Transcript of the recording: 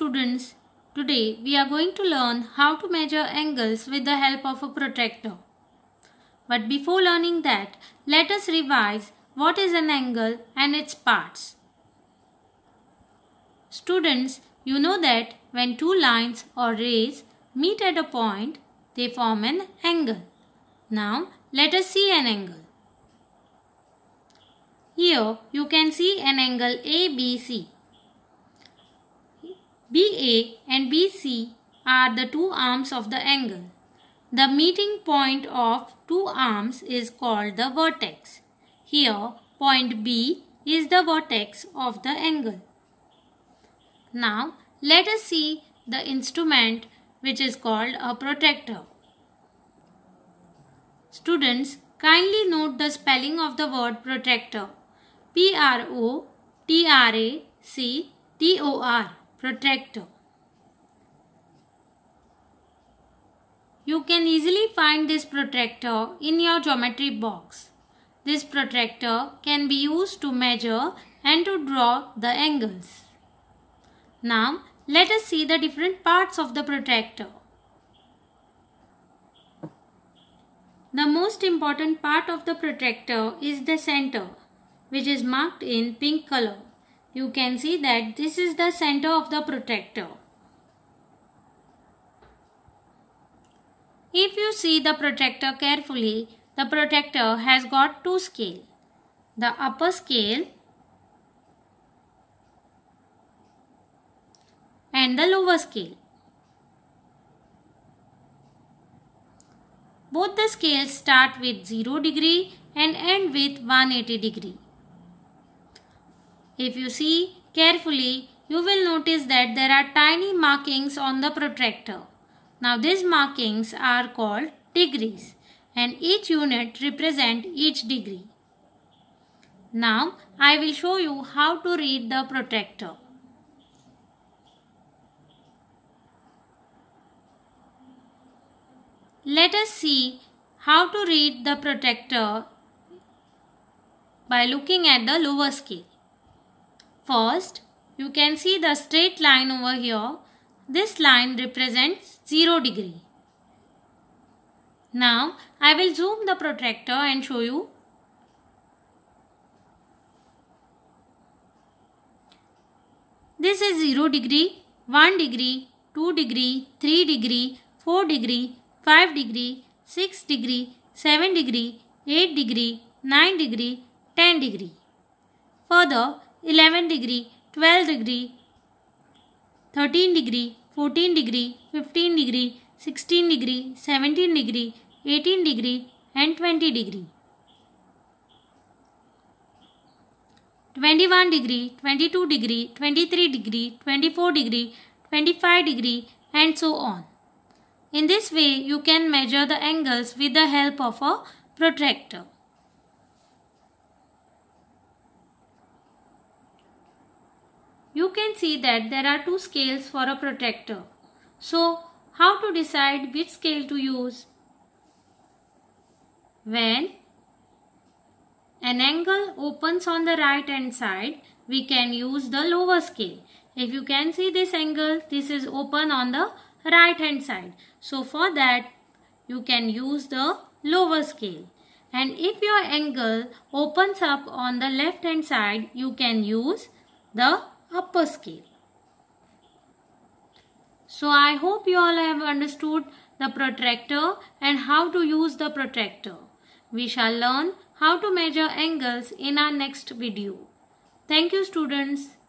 students, today we are going to learn how to measure angles with the help of a protractor. But before learning that, let us revise what is an angle and its parts. Students, you know that when two lines or rays meet at a point, they form an angle. Now, let us see an angle. Here, you can see an angle ABC BA and BC are the two arms of the angle. The meeting point of two arms is called the vertex. Here, point B is the vertex of the angle. Now, let us see the instrument which is called a protractor. Students, kindly note the spelling of the word protractor. P-R-O-T-R-A-C-T-O-R protector. You can easily find this protractor in your geometry box. This protractor can be used to measure and to draw the angles. Now, let us see the different parts of the protractor. The most important part of the protractor is the center, which is marked in pink color you can see that this is the center of the protector. If you see the protector carefully, the protector has got two scale. The upper scale and the lower scale. Both the scales start with 0 degree and end with 180 degree. If you see carefully, you will notice that there are tiny markings on the protractor. Now these markings are called degrees and each unit represent each degree. Now I will show you how to read the protractor. Let us see how to read the protractor by looking at the lower scale. First, you can see the straight line over here. This line represents 0 degree. Now, I will zoom the protractor and show you. This is 0 degree, 1 degree, 2 degree, 3 degree, 4 degree, 5 degree, 6 degree, 7 degree, 8 degree, 9 degree, 10 degree. Further, 11 degree, 12 degree, 13 degree, 14 degree, 15 degree, 16 degree, 17 degree, 18 degree and 20 degree. 21 degree, 22 degree, 23 degree, 24 degree, 25 degree and so on. In this way you can measure the angles with the help of a protractor. you can see that there are two scales for a protractor. So, how to decide which scale to use? When an angle opens on the right hand side, we can use the lower scale. If you can see this angle, this is open on the right hand side. So, for that, you can use the lower scale. And if your angle opens up on the left hand side, you can use the upper scale. So I hope you all have understood the protractor and how to use the protractor. We shall learn how to measure angles in our next video. Thank you students.